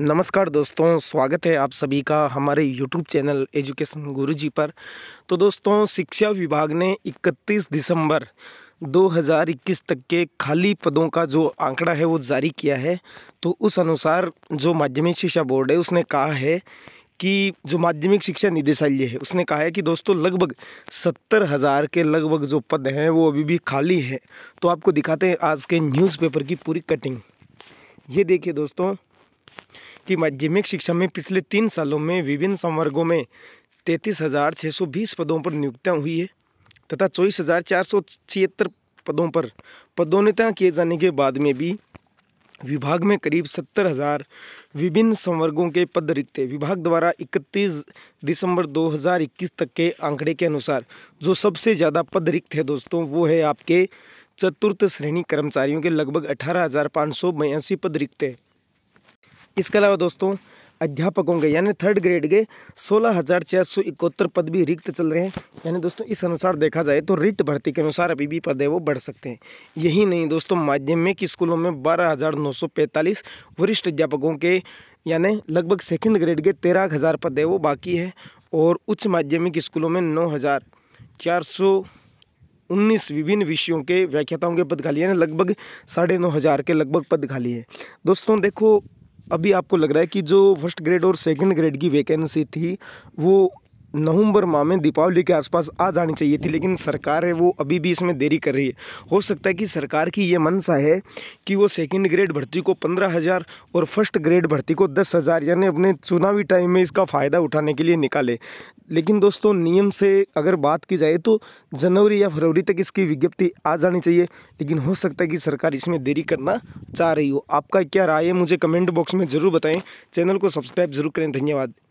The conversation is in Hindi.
नमस्कार दोस्तों स्वागत है आप सभी का हमारे यूट्यूब चैनल एजुकेशन गुरुजी पर तो दोस्तों शिक्षा विभाग ने 31 दिसंबर 2021 तक के खाली पदों का जो आंकड़ा है वो जारी किया है तो उस अनुसार जो माध्यमिक शिक्षा बोर्ड है उसने कहा है कि जो माध्यमिक शिक्षा निदेशालय है उसने कहा है कि दोस्तों लगभग सत्तर हज़ार के लगभग जो पद हैं वो अभी भी खाली है तो आपको दिखाते हैं आज के न्यूज़पेपर की पूरी कटिंग ये देखिए दोस्तों कि माध्यमिक शिक्षा में पिछले तीन सालों में विभिन्न संवर्गों में तैंतीस हज़ार छः सौ बीस पदों पर नियुक्तियाँ हुई है तथा चौबीस हज़ार चार सौ छिहत्तर पदों पर पदोन्नतियाँ किए जाने के बाद में भी विभाग में करीब सत्तर हज़ार विभिन्न संवर्गों के पद रिक्त विभाग द्वारा 31 दिसंबर 2021 तक के आंकड़े के अनुसार जो सबसे ज़्यादा पद रिक्त है दोस्तों वो है आपके चतुर्थ श्रेणी कर्मचारियों के लगभग अठारह हज़ार पाँच सौ बयासी पद रिक्त है इसके अलावा दोस्तों अध्यापकों के यानी थर्ड ग्रेड के सोलह हज़ार छः सौ इकहत्तर पद भी रिक्त चल रहे हैं यानी दोस्तों इस अनुसार देखा जाए तो रिक्त भर्ती के अनुसार अभी भी पद है वो बढ़ सकते हैं यही नहीं दोस्तों माध्यमिक स्कूलों में बारह हज़ार नौ सौ पैंतालीस वरिष्ठ अध्यापकों के यानी लगभग सेकेंड ग्रेड के तेरह हज़ार पद है वो बाकी है और उच्च माध्यमिक स्कूलों में नौ हज़ार चार सौ उन्नीस विभिन्न विषयों के व्याख्याताओं के पद खाली हैं लगभग साढ़े नौ हज़ार के लगभग पद खाली है दोस्तों देखो अभी आपको लग रहा है कि जो फर्स्ट ग्रेड और सेकंड ग्रेड की वैकेंसी थी वो नवंबर माह में दीपावली के आसपास आ जानी चाहिए थी लेकिन सरकार है वो अभी भी इसमें देरी कर रही है हो सकता है कि सरकार की ये मंशा है कि वो सेकंड ग्रेड भर्ती को पंद्रह हज़ार और फर्स्ट ग्रेड भर्ती को दस हज़ार यानी अपने चुनावी टाइम में इसका फ़ायदा उठाने के लिए निकाले लेकिन दोस्तों नियम से अगर बात की जाए तो जनवरी या फरवरी तक इसकी विज्ञप्ति आ जानी चाहिए लेकिन हो सकता है कि सरकार इसमें देरी करना चाह रही हो आपका क्या राय है मुझे कमेंट बॉक्स में ज़रूर बताएँ चैनल को सब्सक्राइब ज़रूर करें धन्यवाद